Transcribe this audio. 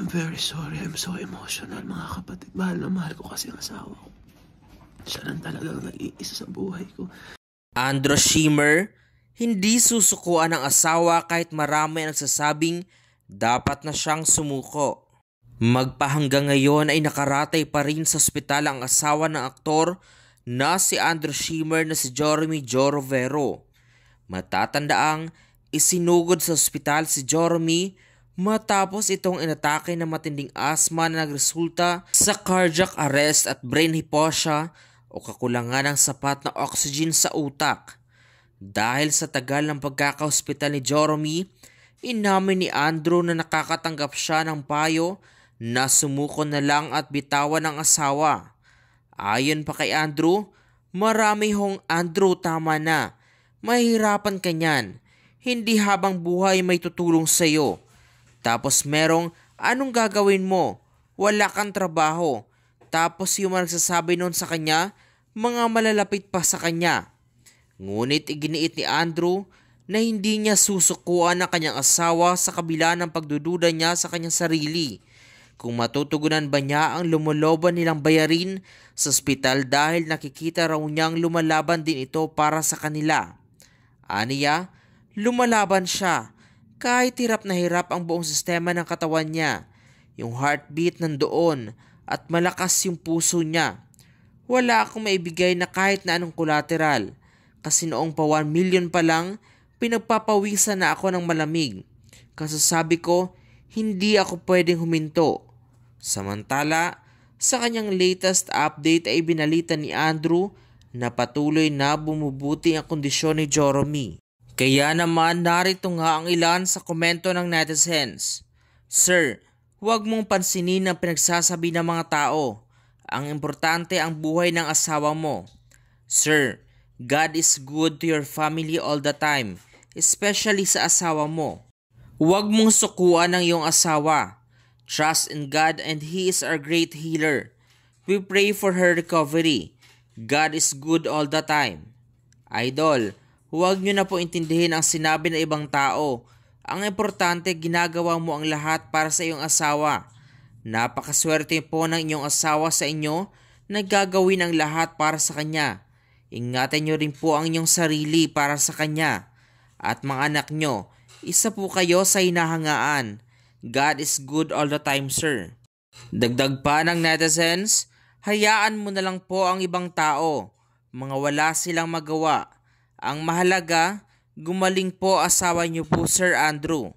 I'm very sorry. I'm so emotional, mga kapatid. Mahal na mahal ko kasi ang asawa ko. Siya lang talagang nag-iisa sa buhay ko. Andro Shimmer, hindi susukuan ng asawa kahit marami ang sasabing dapat na siyang sumuko. Magpahanggang ngayon ay nakaratay pa rin sa ospital ang asawa ng aktor na si Andrew Shimmer na si Jeremy Jorovero. Matatandaang isinugod sa ospital si Jeremy Matapos itong inatake ng matinding asma na nagresulta sa cardiac arrest at brain hypoxia o kakulangan ng sapat na oxygen sa utak. Dahil sa tagal ng pagkakahospital ni Joromy, inamin ni Andrew na nakakatanggap siya ng payo na sumuko na lang at bitawan ng asawa. Ayon pa kay Andrew, marami hong Andrew tama na. Mahirapan ka niyan. Hindi habang buhay may tutulong sa iyo. Tapos merong anong gagawin mo? Wala kang trabaho. Tapos yung nagsasabi noon sa kanya, mga malalapit pa sa kanya. Ngunit iginiit ni Andrew na hindi niya susukuan ang kanyang asawa sa kabila ng pagdududa niya sa kanyang sarili kung matutugunan ba niya ang lumoloban nilang bayarin sa ospital dahil nakikita raw niyang lumalaban din ito para sa kanila. Aniya, lumalaban siya kahit hirap na hirap ang buong sistema ng katawan niya, yung heartbeat nandoon at malakas yung puso niya. Wala akong maibigay na kahit na anong collateral kasi noong pa 1 million pa lang, pinagpapawisan na ako ng malamig. Kasi sabi ko, hindi ako pwedeng huminto. Samantala, sa kanyang latest update ay binalita ni Andrew na patuloy na bumubuti ang kondisyon ni Jeremy. Kaya naman narito nga ang ilan sa komento ng netizens. Sir, huwag mong pansinin ang pinagsasabi ng mga tao. Ang importante ang buhay ng asawa mo. Sir, God is good to your family all the time, especially sa asawa mo. Huwag mong sukuan ang iyong asawa. Trust in God and He is our great healer. We pray for her recovery. God is good all the time. Idol, Huwag nyo na po intindihin ang sinabi ng ibang tao. Ang importante, ginagawa mo ang lahat para sa iyong asawa. Napakaswerte po ng inyong asawa sa inyo na gagawin ang lahat para sa kanya. Ingatan nyo rin po ang inyong sarili para sa kanya. At mga anak nyo, isa po kayo sa hinahangaan. God is good all the time, sir. Dagdag pa ng netizens, hayaan mo na lang po ang ibang tao. Mga wala silang magawa ang mahalaga, gumaling po asawa niyo po Sir Andrew.